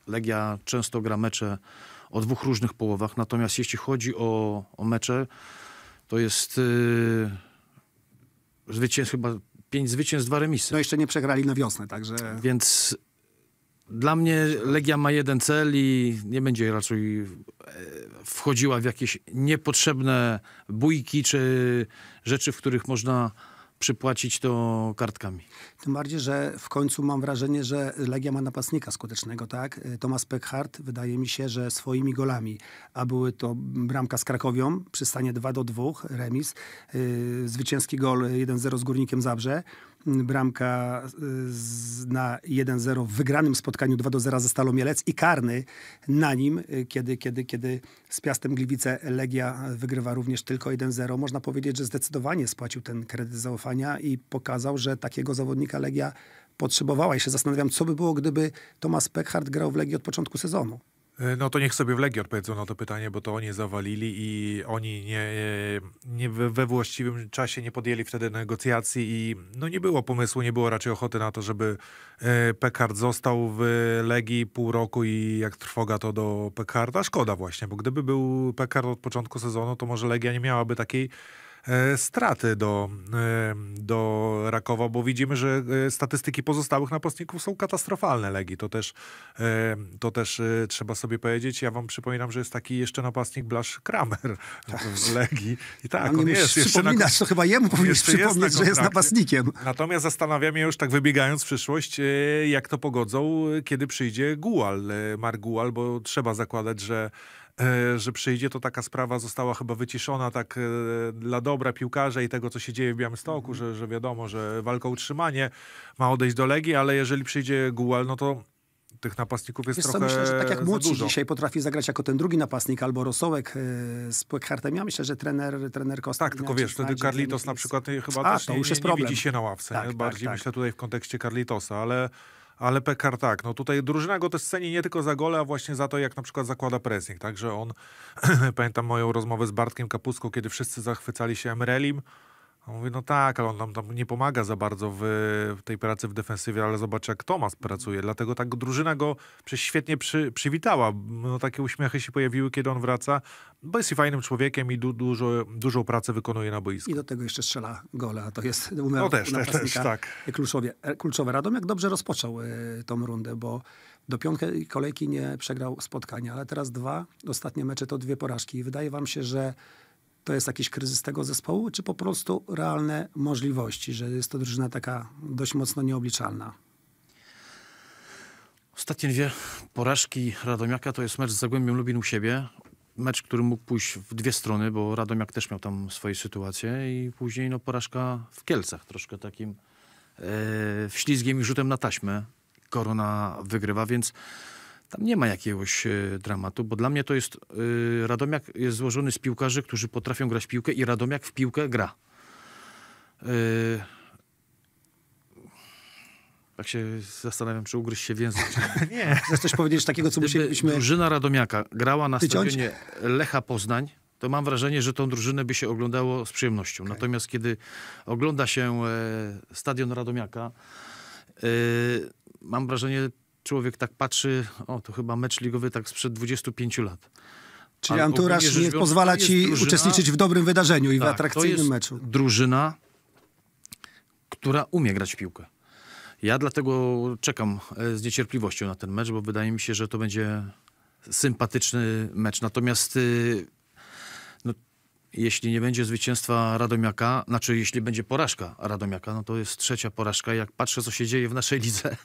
Legia często gra mecze o dwóch różnych połowach. Natomiast jeśli chodzi o, o mecze, to jest yy, chyba pięć zwycięstw, dwa remisy. No jeszcze nie przegrali na wiosnę, także... Więc dla mnie Legia ma jeden cel i nie będzie raczej e, wchodziła w jakieś niepotrzebne bójki czy rzeczy, w których można przypłacić to kartkami. Tym bardziej, że w końcu mam wrażenie, że Legia ma napastnika skutecznego, tak? Tomasz Peckhardt wydaje mi się, że swoimi golami, a były to bramka z Krakowią przystanie 2 do 2, remis, yy, zwycięski gol 1-0 z Górnikiem Zabrze, bramka na 1-0 w wygranym spotkaniu 2-0 ze Stalą Mielec i karny na nim, y, kiedy, kiedy, kiedy z Piastem Gliwice Legia wygrywa również tylko 1-0. Można powiedzieć, że zdecydowanie spłacił ten kredyt zaufania i pokazał, że takiego zawodnika Legia potrzebowała. I się zastanawiam, co by było, gdyby Tomasz Peckhardt grał w Legii od początku sezonu. E, no to niech sobie w Legii odpowiedzą na to pytanie, bo to oni zawalili i oni nie, e, nie we właściwym czasie nie podjęli wtedy negocjacji i no nie było pomysłu, nie było raczej ochoty na to, żeby e, Pekard został w Legii pół roku i jak trwoga to do Pekarda. Szkoda właśnie, bo gdyby był Pekard od początku sezonu, to może Legia nie miałaby takiej E, straty do, e, do Rakowa, bo widzimy, że e, statystyki pozostałych napastników są katastrofalne Legii. To też, to też trzeba sobie powiedzieć. Ja wam przypominam, że jest taki jeszcze napastnik Blasz Kramer tak. w Legii. I tak, on jest. Przypominać, na... to chyba jemu powinieneś przypomnieć, jest że jest napastnikiem. Natomiast zastanawiam się już tak wybiegając w przyszłość, jak to pogodzą, kiedy przyjdzie Gual, Mark Gual, bo trzeba zakładać, że E, że przyjdzie, to taka sprawa została chyba wyciszona tak e, dla dobra piłkarza i tego, co się dzieje w Białymstoku, mhm. że, że wiadomo, że walka o utrzymanie ma odejść do Legii, ale jeżeli przyjdzie Gual, no to tych napastników jest Wiesz trochę co, myślę, że tak jak Młodzi dzisiaj potrafi zagrać jako ten drugi napastnik, albo Rosołek e, z Pekhartem. Ja myślę, że trener, trener Kosta... Tak, tylko wiesz, wtedy Carlitos na przykład chyba A, też to nie, jest nie, nie widzi się na ławce. Tak, bardziej tak, tak. myślę tutaj w kontekście Carlitosa, ale ale Pekar tak, no tutaj drużyna go też ceni nie tylko za gole, a właśnie za to, jak na przykład zakłada pressing, także on, pamiętam moją rozmowę z Bartkiem Kapuską, kiedy wszyscy zachwycali się Emrelim, a mówię, no tak, ale on nam tam nie pomaga za bardzo w, w, tej pracy w defensywie, ale zobacz jak Tomas pracuje. Dlatego tak drużyna go przecież świetnie przy, przywitała. No takie uśmiechy się pojawiły, kiedy on wraca, bo jest i fajnym człowiekiem i du, dużo, dużą pracę wykonuje na boisku. I do tego jeszcze strzela gola. To jest numer no też, też, też, tak. kluczowe. E, kluczowe. Radom jak dobrze rozpoczął y, tą rundę, bo do piątej kolejki nie przegrał spotkania, ale teraz dwa ostatnie mecze to dwie porażki. I wydaje wam się, że to jest jakiś kryzys tego zespołu, czy po prostu realne możliwości, że jest to drużyna taka dość mocno nieobliczalna? Ostatnie dwie porażki Radomiaka to jest mecz z Zagłębiem Lubin u siebie. Mecz, który mógł pójść w dwie strony, bo Radomiak też miał tam swoje sytuacje i później no, porażka w Kielcach, troszkę takim e, wślizgiem i rzutem na taśmę. Korona wygrywa, więc tam nie ma jakiegoś e, dramatu, bo dla mnie to jest. E, Radomiak jest złożony z piłkarzy, którzy potrafią grać piłkę, i Radomiak w piłkę gra. E, tak się zastanawiam, czy ugryźć się w język. Czy... Nie. Chcesz coś powiedzieć takiego, co Gdyby musieliśmy... drużyna Radomiaka grała na Tyciąć? stadionie Lecha Poznań, to mam wrażenie, że tą drużynę by się oglądało z przyjemnością. Okay. Natomiast kiedy ogląda się stadion Radomiaka, mam wrażenie człowiek tak patrzy, o to chyba mecz ligowy tak sprzed 25 lat. Czyli anturaż nie pozwala ci drużyna, uczestniczyć w dobrym wydarzeniu i tak, w atrakcyjnym meczu. drużyna, która umie grać w piłkę. Ja dlatego czekam e, z niecierpliwością na ten mecz, bo wydaje mi się, że to będzie sympatyczny mecz. Natomiast e, jeśli nie będzie zwycięstwa Radomiaka, znaczy jeśli będzie porażka Radomiaka, no to jest trzecia porażka. Jak patrzę, co się dzieje w naszej lidze,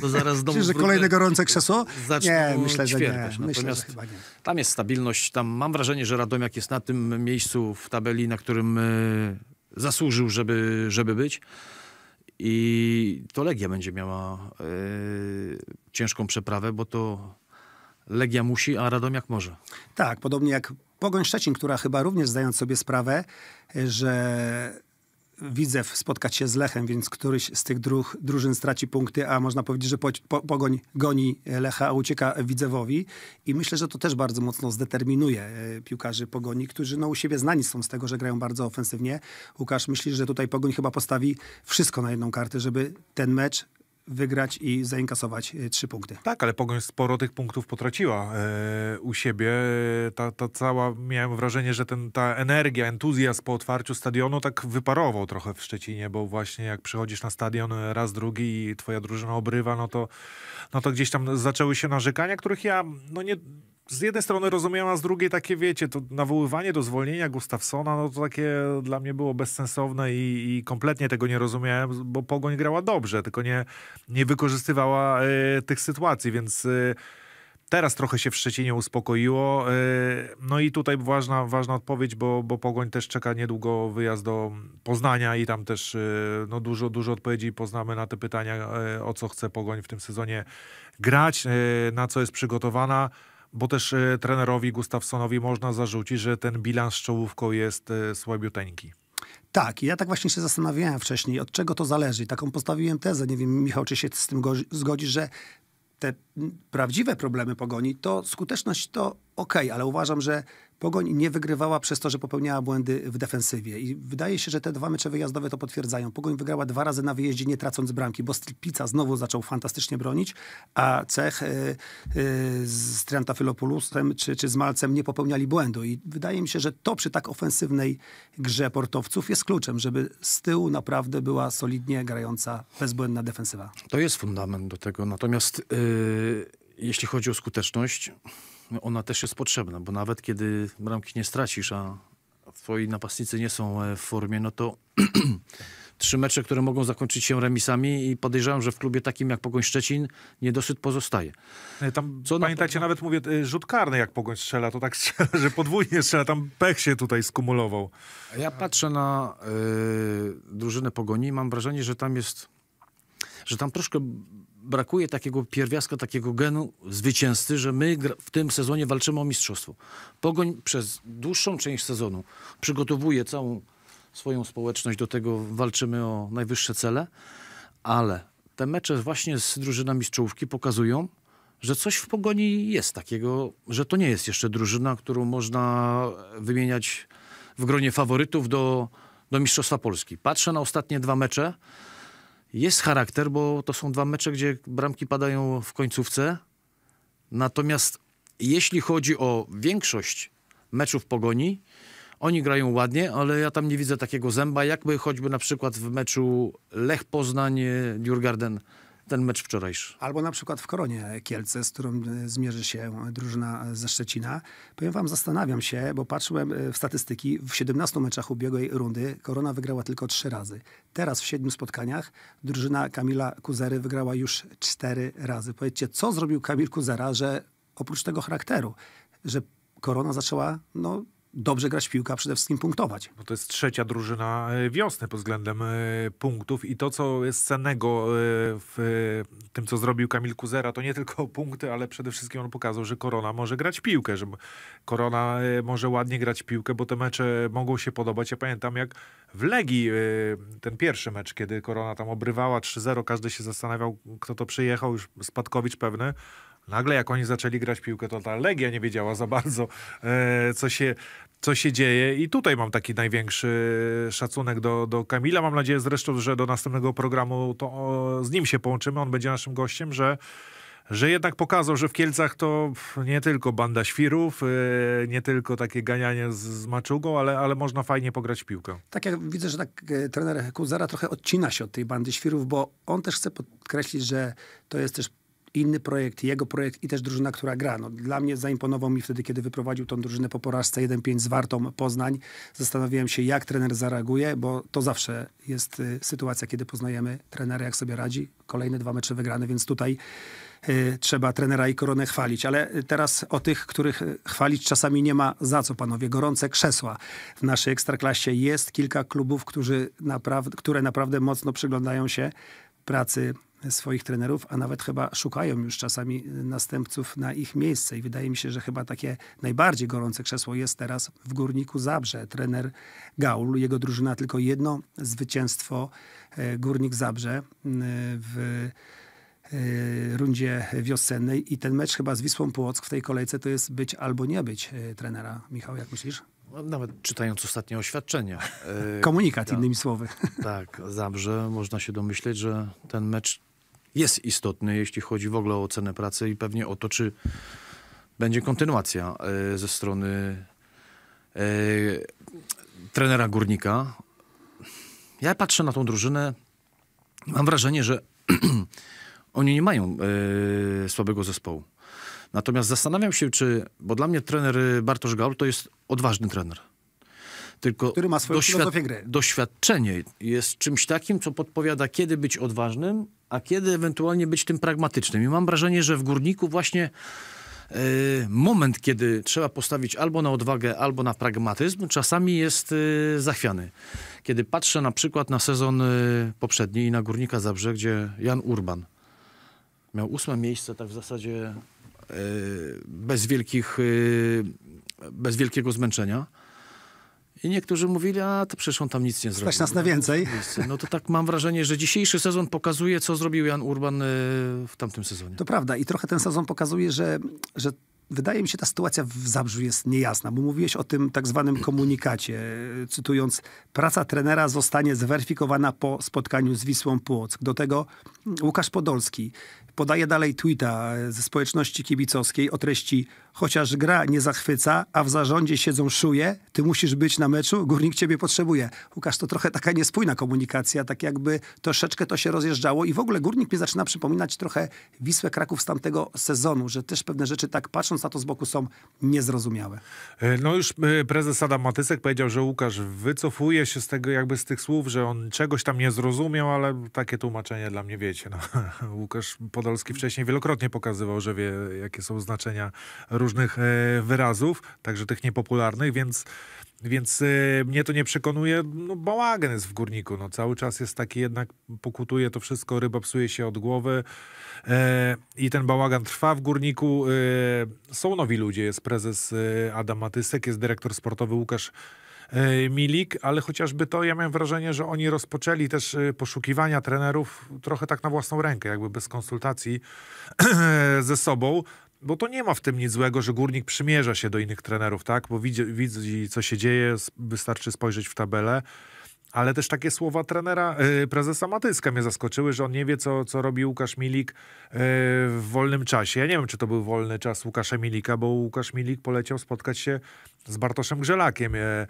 to zaraz znowu... Czyli, że kolejne gorące krzesło? Nie, myślę, że nie. Myślę, nie. tam jest stabilność. Tam mam wrażenie, że Radomiak jest na tym miejscu w tabeli, na którym e, zasłużył, żeby, żeby być. I to Legia będzie miała yy, ciężką przeprawę, bo to Legia musi, a Radomiak może. Tak, podobnie jak Pogoń Szczecin, która chyba również zdając sobie sprawę, e, że Widzew spotkać się z Lechem, więc któryś z tych dróg, drużyn straci punkty, a można powiedzieć, że po, po, Pogoń goni Lecha, a ucieka Widzewowi. I myślę, że to też bardzo mocno zdeterminuje e, piłkarzy Pogoni, którzy no, u siebie znani są z tego, że grają bardzo ofensywnie. Łukasz, myślisz, że tutaj Pogoń chyba postawi wszystko na jedną kartę, żeby ten mecz wygrać i zainkasować e, trzy punkty. Tak, ale Pogoń sporo tych punktów potraciła e, u siebie. Ta, ta cała, miałem wrażenie, że ten, ta energia, entuzjazm po otwarciu stadionu tak wyparował trochę w Szczecinie, bo właśnie jak przychodzisz na stadion raz, drugi i twoja drużyna obrywa, no to, no to gdzieś tam zaczęły się narzekania, których ja, no nie z jednej strony rozumiem, a z drugiej takie, wiecie, to nawoływanie do zwolnienia Gustafsona, no to takie dla mnie było bezsensowne i, i kompletnie tego nie rozumiałem, bo Pogoń grała dobrze, tylko nie, nie wykorzystywała y, tych sytuacji, więc... Y, teraz trochę się w Szczecinie uspokoiło. E, no i tutaj ważna, ważna odpowiedź, bo, bo Pogoń też czeka niedługo wyjazd do Poznania i tam też no, dużo, dużo odpowiedzi poznamy na te pytania, o co chce Pogoń w tym sezonie grać, na co jest przygotowana. Bo też e, trenerowi Gustafsonowi można zarzucić, że ten bilans z czołówką jest e, słabiuteńki. Tak, ja tak właśnie się zastanawiałem wcześniej, od czego to zależy. Taką postawiłem tezę. Nie wiem, Michał, czy się z tym zgodzisz, że te prawdziwe problemy pogoni, to skuteczność to okej, okay, ale uważam, że Pogoń nie wygrywała przez to, że popełniała błędy w defensywie. I wydaje się, że te dwa mecze wyjazdowe to potwierdzają. Pogoń wygrała dwa razy na wyjeździe, nie tracąc bramki, bo Stilpica znowu zaczął fantastycznie bronić, a Cech y, e, y, e, z Triantafilopoulosem czy, czy z Malcem nie popełniali błędu. I wydaje mi się, że to przy tak ofensywnej grze portowców jest kluczem, żeby z tyłu naprawdę była solidnie grająca, bezbłędna defensywa. To jest fundament do tego. Natomiast e, jeśli chodzi o skuteczność ona też jest potrzebna, bo nawet kiedy bramki nie stracisz, a twoi napastnicy nie są e, w formie, no to trzy mecze, które mogą zakończyć się remisami i podejrzewam, że w klubie takim jak Pogoń Szczecin niedosyt pozostaje. E, tam, Co pamiętajcie, na... nawet mówię, e, rzut karny jak Pogoń strzela, to tak strzela, że podwójnie strzela, tam pech się tutaj skumulował. Ja patrzę na yy, drużynę Pogoni i mam wrażenie, że tam jest, że tam troszkę brakuje takiego pierwiastka, takiego genu zwycięzcy, że my w tym sezonie walczymy o mistrzostwo. Pogoń przez dłuższą część sezonu przygotowuje całą swoją społeczność do tego, walczymy o najwyższe cele, ale te mecze właśnie z drużynami z czołówki pokazują, że coś w pogoni jest takiego, że to nie jest jeszcze drużyna, którą można wymieniać w gronie faworytów do, do Mistrzostwa Polski. Patrzę na ostatnie dwa mecze jest charakter, bo to są dwa mecze, gdzie bramki padają w końcówce. Natomiast jeśli chodzi o większość meczów pogoni, oni grają ładnie, ale ja tam nie widzę takiego zęba, jakby choćby na przykład w meczu Lech poznań e, Garden ten mecz wczorajszy. Albo na przykład w Koronie Kielce, z którą e, zmierzy się drużyna ze Szczecina. Powiem wam, zastanawiam się, bo patrzyłem e, w statystyki. W 17 meczach ubiegłej rundy Korona wygrała tylko trzy razy. Teraz w siedmiu spotkaniach drużyna Kamila Kuzery wygrała już cztery razy. Powiedzcie, co zrobił Kamil Kuzera, że oprócz tego charakteru, że Korona zaczęła no, dobrze grać w piłkę, a przede wszystkim punktować. Bo to jest trzecia drużyna e, wiosny pod względem e, punktów i to, co jest cennego e, w tym, co zrobił Kamil Kuzera, to nie tylko punkty, ale przede wszystkim on pokazał, że Korona może grać piłkę, że Korona może ładnie grać piłkę, bo te mecze mogą się podobać. Ja pamiętam, jak w Legii ten pierwszy mecz, kiedy Korona tam obrywała 3-0, każdy się zastanawiał, kto to przyjechał, już Spadkowicz pewny, Nagle jak oni zaczęli grać piłkę, to ta Legia nie wiedziała za bardzo, e, co, się, co się dzieje. I tutaj mam taki największy szacunek do, do Kamila. Mam nadzieję zresztą, że do następnego programu to z nim się połączymy. On będzie naszym gościem, że że jednak pokazał, że w Kielcach to nie tylko banda świrów, e, nie tylko takie ganianie z, maczugą, ale, ale można fajnie pograć piłkę. Tak jak widzę, że tak e, trener Kuzara trochę odcina się od tej bandy świrów, bo on też chce podkreślić, że to jest też inny projekt, jego projekt i też drużyna, która gra. No, dla mnie zaimponował mi wtedy, kiedy wyprowadził tą drużynę po porażce 1-5 z Wartą Poznań. Zastanawiałem się, jak trener zareaguje, bo to zawsze jest y, sytuacja, kiedy poznajemy trenera, jak sobie radzi. Kolejne dwa mecze wygrane, więc tutaj y, trzeba trenera i koronę chwalić. Ale y, teraz o tych, których y, chwalić czasami nie ma za co, panowie. Gorące krzesła w naszej Ekstraklasie. Jest kilka klubów, którzy naprawdę, które naprawdę mocno przyglądają się pracy swoich trenerów, a nawet chyba szukają już czasami następców na ich miejsce. I wydaje mi się, że chyba takie najbardziej gorące krzesło jest teraz w Górniku Zabrze. Trener Gaul, jego drużyna tylko jedno zwycięstwo e, Górnik Zabrze w e, rundzie wiosennej i ten mecz chyba z Wisłą Płock w tej kolejce to jest być albo nie być e, trenera. Michał, jak myślisz? No, nawet czytając ostatnie oświadczenia. Komunikat, innymi słowy. Tak, Zabrze, można się domyśleć, że ten mecz jest istotny, jeśli chodzi w ogóle o cenę pracy i pewnie o to, czy będzie kontynuacja e, ze strony e, trenera Górnika. Ja patrzę na tą drużynę, mam wrażenie, że oni nie mają e, słabego zespołu. Natomiast zastanawiam się, czy, bo dla mnie trener Bartosz Gaul to jest odważny trener tylko Który ma swoją doświad gry. doświadczenie jest czymś takim, co podpowiada, kiedy być odważnym, a kiedy ewentualnie być tym pragmatycznym. I mam wrażenie, że w Górniku właśnie e, moment, kiedy trzeba postawić albo na odwagę, albo na pragmatyzm, czasami jest e, zachwiany. Kiedy patrzę na przykład na sezon e, poprzedni i na Górnika Zabrze, gdzie Jan Urban miał ósme miejsce, tak w zasadzie bez, wielkich, bez wielkiego zmęczenia. I niektórzy mówili, a to przecież on tam nic nie zrobił. Stać nas na więcej. No to tak mam wrażenie, że dzisiejszy sezon pokazuje, co zrobił Jan Urban y, w tamtym sezonie. To prawda i trochę ten sezon pokazuje, że, że wydaje mi się ta sytuacja w Zabrzu jest niejasna, bo mówiłeś o tym tak zwanym komunikacie, cytując, praca trenera zostanie zweryfikowana po spotkaniu z Wisłą Płock. Do tego Łukasz Podolski Podaje dalej tweeta ze społeczności kibicowskiej o treści Chociaż gra nie zachwyca, a w zarządzie siedzą szuje, ty musisz być na meczu, górnik ciebie potrzebuje. Łukasz, to trochę taka niespójna komunikacja, tak jakby troszeczkę to się rozjeżdżało i w ogóle górnik mi zaczyna przypominać trochę Wisłę Kraków z tamtego sezonu, że też pewne rzeczy tak patrząc na to z boku są niezrozumiałe. E, no już e, prezes Adam Matysek powiedział, że Łukasz wycofuje się z tego jakby z tych słów, że on czegoś tam nie zrozumiał, ale takie tłumaczenie dla mnie wiecie. No, Łukasz podał Podolski wcześniej wielokrotnie pokazywał, że wie, jakie są znaczenia różnych e, wyrazów, także tych niepopularnych, więc więc e, mnie to nie przekonuje. No, bałagan jest w górniku. No, cały czas jest taki jednak, pokutuje to wszystko, ryba psuje się od głowy. E, I ten bałagan trwa w górniku. są nowi ludzie. Jest prezes Adam Matysek, jest dyrektor sportowy Łukasz E, Milik, ale chociażby to ja miałem wrażenie, że oni rozpoczęli też e, poszukiwania trenerów trochę tak na własną rękę, jakby bez konsultacji ze sobą bo to nie ma w tym nic złego, że górnik przymierza się do innych trenerów, tak? Bo widzi, widzi co się dzieje, wystarczy spojrzeć w tabelę. Ale też takie słowa trenera, yy, prezesa Matyska mnie zaskoczyły, że on nie wie, co, co robi Łukasz Milik yy, w wolnym czasie. Ja nie wiem, czy to był wolny czas Łukasza Milika, bo Łukasz Milik poleciał spotkać się z Bartoszem Grzelakiem, e, e,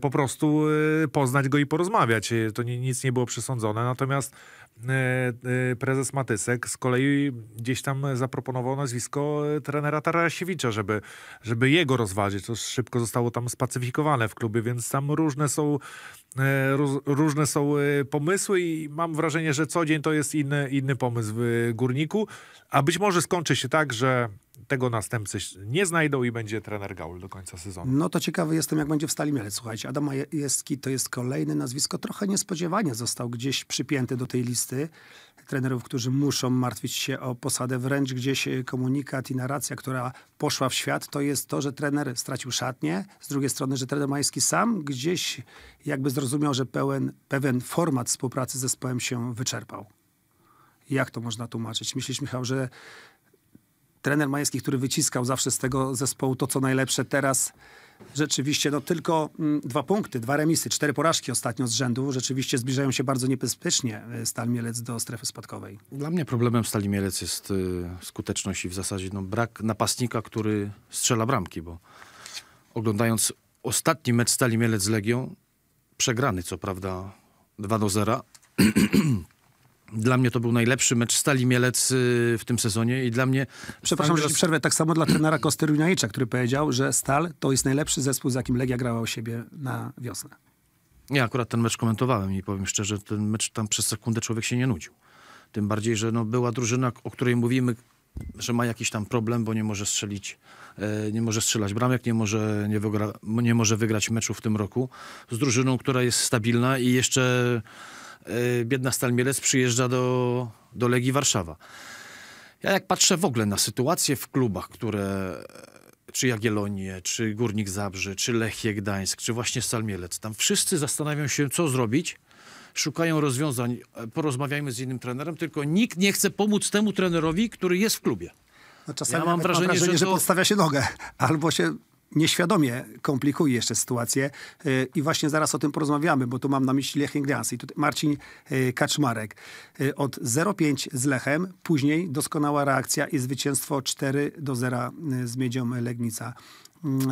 po prostu e, poznać go i porozmawiać. E, to nic nie było przesądzone. Natomiast e, e, prezes Matysek z kolei gdzieś tam zaproponował nazwisko trenera Tarasiewicza, żeby, żeby jego rozważyć. To szybko zostało tam spacyfikowane w klubie, więc tam różne są, różne są pomysły i mam wrażenie, że co dzień to jest inny, inny pomysł w Górniku, a być może skończy się tak, że tego następcy nie znajdą i będzie trener Gaul do końca sezonu. No to ciekawy jestem, jak będzie w Stali Mielec. Słuchajcie, Adam Majewski to jest kolejne nazwisko, trochę niespodziewanie został gdzieś przypięty do tej listy trenerów, którzy muszą martwić się o posadę. Wręcz gdzieś y, komunikat i narracja, która poszła w świat, to jest to, że trener stracił szatnię. Z drugiej strony, że trener Majewski sam gdzieś jakby zrozumiał, że pełen, pewien format współpracy z zespołem się wyczerpał. Jak to można tłumaczyć? Myślisz, Michał, że trener Majewski, który wyciskał zawsze z tego zespołu to, co najlepsze teraz. Rzeczywiście, no tylko mm, dwa punkty, dwa remisy, cztery porażki ostatnio z rzędu. Rzeczywiście zbliżają się bardzo niebezpiecznie e, Stal Mielec do strefy spadkowej. Dla mnie problemem Stali Mielec jest y, skuteczność i w zasadzie no, brak napastnika, który strzela bramki, bo oglądając ostatni mecz Stali Mielec z Legią, przegrany co prawda 2 do 0, Dla mnie to był najlepszy mecz Stali Mielec y, w tym sezonie i dla mnie... Przepraszam, że przerwę. Tak samo dla trenera Kosteruniajcza, który powiedział, że Stal to jest najlepszy zespół, z jakim Legia grała u siebie na wiosnę. Ja akurat ten mecz komentowałem i powiem szczerze, ten mecz tam przez sekundę człowiek się nie nudził. Tym bardziej, że no była drużyna, o której mówimy, że ma jakiś tam problem, bo nie może strzelić, e, nie może strzelać bramek, nie może, nie, wygra, nie może wygrać meczu w tym roku z drużyną, która jest stabilna i jeszcze E, biedna Stal Mielec przyjeżdża do, do Legii Warszawa. Ja jak patrzę w ogóle na sytuację w klubach, które czy Jagiellonie, czy Górnik zabrze czy Lechie Gdańsk, czy właśnie Stal Mielec, tam wszyscy zastanawiają się, co zrobić, szukają rozwiązań, e, porozmawiajmy z innym trenerem, tylko nikt nie chce pomóc temu trenerowi, który jest w klubie. No czasami ja mam wrażenie, mam wrażenie że, że to... podstawia się nogę, albo się nieświadomie komplikuje jeszcze sytuację e, i właśnie zaraz o tym porozmawiamy, bo tu mam na myśli Lech Gdańsk i tutaj Marcin e, Kaczmarek. E, od 0-5 z Lechem, później doskonała reakcja i zwycięstwo 4 0 z Miedzią Legnica. Mm,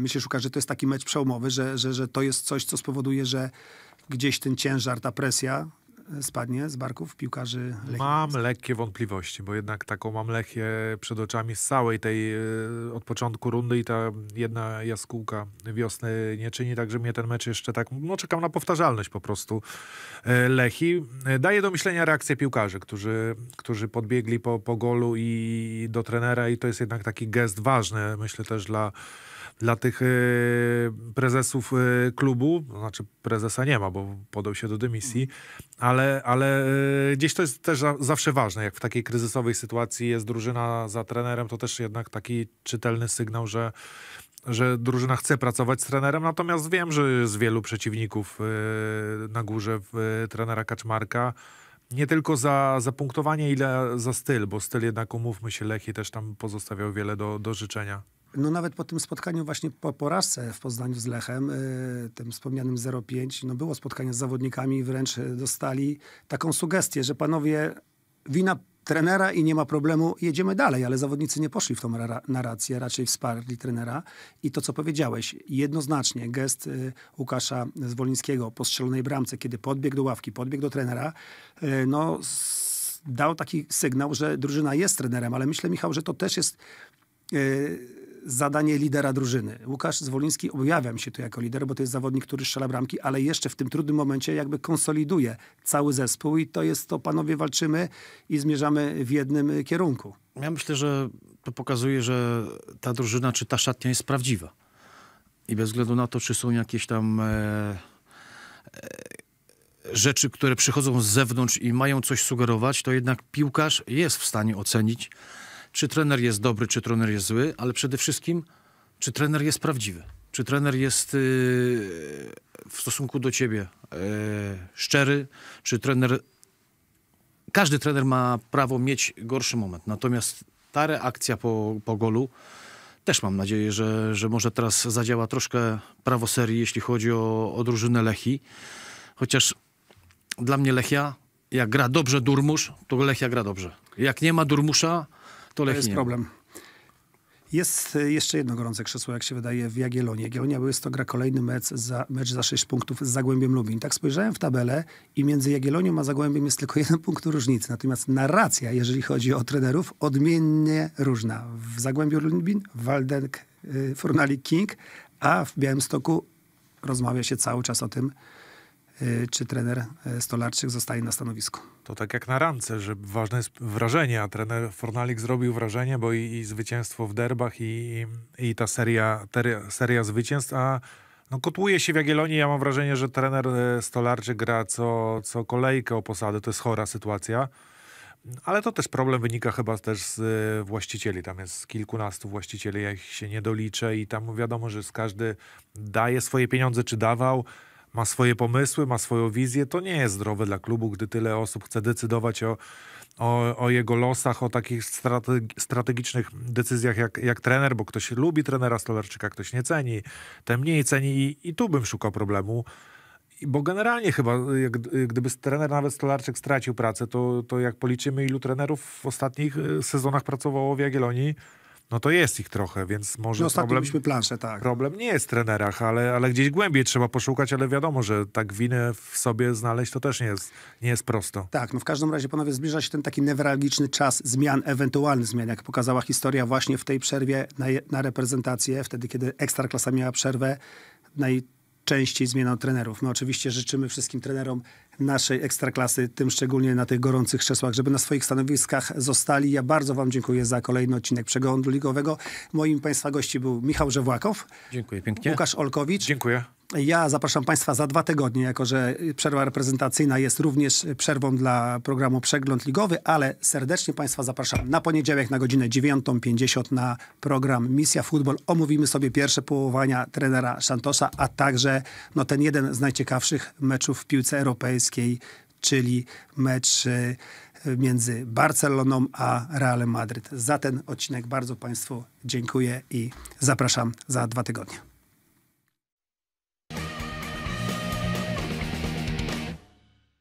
Myślę, Szuka, że to jest taki mecz przełomowy, że, że, że to jest coś, co spowoduje, że gdzieś ten ciężar, ta presja spadnie z barków piłkarzy Lechii? Mam lekkie wątpliwości, bo jednak taką mam Lechię przed oczami z całej tej e, od początku rundy i ta jedna jaskółka wiosny nie czyni, także mnie ten mecz jeszcze tak, no czekam na powtarzalność po prostu e, Lechi. E, Daje do myślenia reakcję piłkarzy, którzy, którzy podbiegli po, po golu i do trenera i to jest jednak taki gest ważny, myślę też dla dla tych e, prezesów e, klubu, no, znaczy prezesa nie ma, bo podał się do dymisji, ale, ale e, gdzieś to jest też zawsze ważne, jak w takiej kryzysowej sytuacji jest drużyna za trenerem, to też jednak taki czytelny sygnał, że że drużyna chce pracować z trenerem, natomiast wiem, że z wielu przeciwników na górze trenera Kaczmarka nie tylko za, za punktowanie, ile za styl, bo styl jednak, umówmy się, Lechi też tam pozostawiał wiele do, do życzenia no nawet po tym spotkaniu właśnie po porażce w Poznaniu z Lechem, y, tym wspomnianym 0,5, no było spotkanie z zawodnikami i wręcz y, dostali taką sugestię, że panowie, wina trenera i nie ma problemu, jedziemy dalej, ale zawodnicy nie poszli w tą narrację, raczej wsparli trenera i to, co powiedziałeś, jednoznacznie gest y, Łukasza Zwolińskiego po strzelonej bramce, kiedy podbiegł do ławki, podbiegł do trenera, no dał taki sygnał, że drużyna jest trenerem, ale myślę, Michał, że to też jest zadanie lidera drużyny. Łukasz Zwoliński, objawiam się tu jako lider, bo to jest zawodnik, który strzela bramki, ale jeszcze w tym trudnym momencie jakby konsoliduje cały zespół i to jest to, panowie, walczymy i zmierzamy w jednym kierunku. Ja myślę, że to pokazuje, że ta drużyna czy ta szatnia jest prawdziwa. I bez względu na to, czy są jakieś tam... E, e, rzeczy, które przychodzą z zewnątrz i mają coś sugerować, to jednak piłkarz jest w stanie ocenić czy trener jest dobry, czy trener jest zły, ale przede wszystkim, czy trener jest prawdziwy. Czy trener jest yy, w stosunku do ciebie yy, szczery, czy trener... Każdy trener ma prawo mieć gorszy moment, natomiast ta reakcja po, po golu też mam nadzieję, że, że może teraz zadziała troszkę prawo serii, jeśli chodzi o, o drużynę Lechi. Chociaż dla mnie Lechia, jak gra dobrze Durmusz, to Lechia gra dobrze. Jak nie ma Durmusza, to, jest problem. Jest e, jeszcze jedno gorące krzesło, jak się wydaje, w Jagiellonii. Jagiellonia Białystok gra kolejny mecz za, mecz za 6 punktów z Zagłębiem Lubin. Tak spojrzałem w tabelę i między Jagiellonią a Zagłębiem jest tylko jeden punkt różnicy. Natomiast narracja, jeżeli chodzi o trenerów, odmiennie różna. W Zagłębiu Lubin Waldenek, e, Furnali King, a w Białymstoku rozmawia się cały czas o tym, e, czy trener Stolarczyk zostaje na stanowisku. To tak jak na rance, że ważne jest wrażenie, a trener Fornalik zrobił wrażenie, bo i, i zwycięstwo w derbach i, i, ta seria, ter, seria zwycięstw, a no, kotłuje się w Jagiellonii. Ja mam wrażenie, że trener e, Stolarczyk gra co, co kolejkę o posadę. To jest chora sytuacja. Ale to też problem wynika chyba też z e, właścicieli. Tam jest kilkunastu właścicieli, ja ich się nie doliczę i tam wiadomo, że każdy daje swoje pieniądze, czy dawał ma swoje pomysły, ma swoją wizję. To nie jest zdrowe dla klubu, gdy tyle osób chce decydować o, o, o jego losach, o takich strategicznych decyzjach jak, jak trener, bo ktoś lubi trenera Stolarczyka, ktoś nie ceni, ten mniej ceni i, i tu bym szukał problemu. Bo generalnie chyba, jak, gdyby trener nawet Stolarczyk stracił pracę, to, to jak policzymy, ilu trenerów w ostatnich y, sezonach pracowało w Jagiellonii, no to jest ich trochę, więc może no problem... planszę, tak. Problem nie jest w trenerach, ale, ale gdzieś głębiej trzeba poszukać, ale wiadomo, że tak winę w sobie znaleźć to też nie jest, nie jest prosto. Tak, no w każdym razie, panowie, zbliża się ten taki newralgiczny czas zmian, ewentualnych zmian, jak pokazała historia właśnie w tej przerwie na, na reprezentację, wtedy kiedy Ekstraklasa miała przerwę, naj częściej zmieniał trenerów. My oczywiście życzymy wszystkim trenerom naszej ekstraklasy, tym szczególnie na tych gorących krzesłach, żeby na swoich stanowiskach zostali. Ja bardzo wam dziękuję za kolejny odcinek Przeglądu Ligowego. Moim państwa gości był Michał Żewłakow. Dziękuję pięknie. Łukasz Olkowicz. Dziękuję. Ja zapraszam Państwa za dwa tygodnie, jako że przerwa reprezentacyjna jest również przerwą dla programu Przegląd Ligowy, ale serdecznie Państwa zapraszam na poniedziałek na godzinę 9.50 na program Misja Futbol. Omówimy sobie pierwsze połowania trenera Santosa, a także no, ten jeden z najciekawszych meczów w piłce europejskiej, czyli mecz y, między Barceloną a Realem Madryt. Za ten odcinek bardzo Państwu dziękuję i zapraszam za dwa tygodnie.